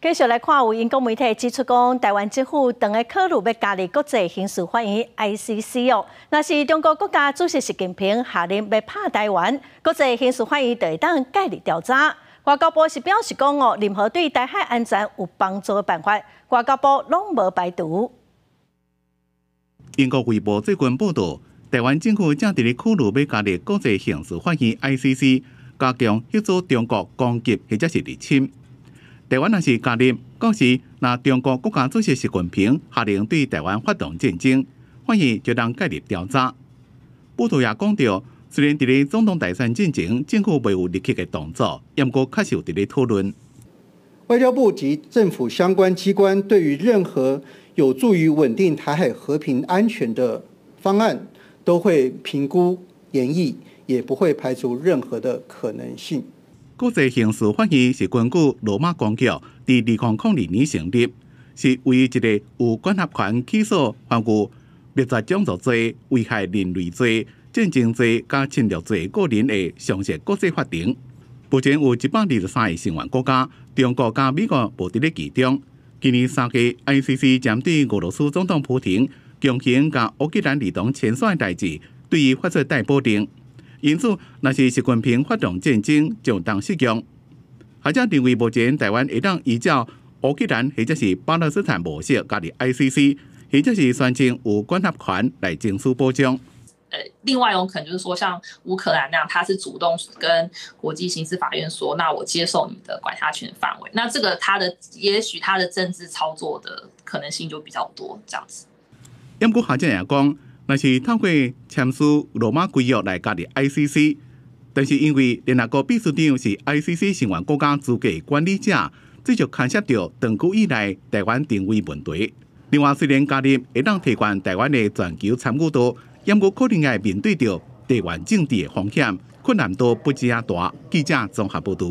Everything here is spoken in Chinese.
继续来看，有英国媒体指出，讲台湾政府当下考虑要加入国际刑事法院 （ICC） 哦。那是中国国家主席习近平下令要拍台湾，国际刑事法院第一介入调查。外交部是表示讲哦，任何对台海安全有帮助的办法，外交部拢无排除。英国《卫报》最近报道，台湾政府正伫咧考虑要加入国际刑事法院 （ICC），加强协助中国攻击或者是入侵。台湾若是加入，到时那中国国家主席习近平下令对台湾发动战争，反而就当介入调查。布图也讲到，虽然咧总统大选进程，政府未有立刻嘅动作，不过确实有咧讨论。外交部及政府相关机关对于任何有助于稳定台海和平安全的方案，都会评估研议，也不会排除任何的可能性。国际刑事法院是根据罗马公约伫对抗抗里年成立，是唯一一个有管辖权起诉犯有灭绝种族罪、危害人类罪、战争罪、加侵略罪个人的常设国际法庭。目前有一百二十三个成员国，家，中国甲美国无伫咧其中。今年三月 i c c 针对俄罗斯总统普京、强行甲乌克兰儿童清算代志，对伊发出逮捕令。因此，那是习近平发动战争，就当受强。还则定位目前台湾下档，依照乌克兰或者是巴勒斯坦模式，加入 ICC，也就是宣称有管辖权来正式包装。呃，另外一种可能就是说，像乌克兰那样，他是主动跟国际刑事法院说，那我接受你的管辖权范围。那这个他的也许他的政治操作的可能性就比较多，这样子。英国下则人讲。那是透过签署罗马规约来加入 ICC，但是因为联合国必须长是 ICC 成员国家资格管理者，这就牵涉到长久以来台湾定位问题。另外，虽然加入会当提悬台湾的全球参与度，也过可能爱面对着台湾政治的风险，困难度不止一大。记者综合报道。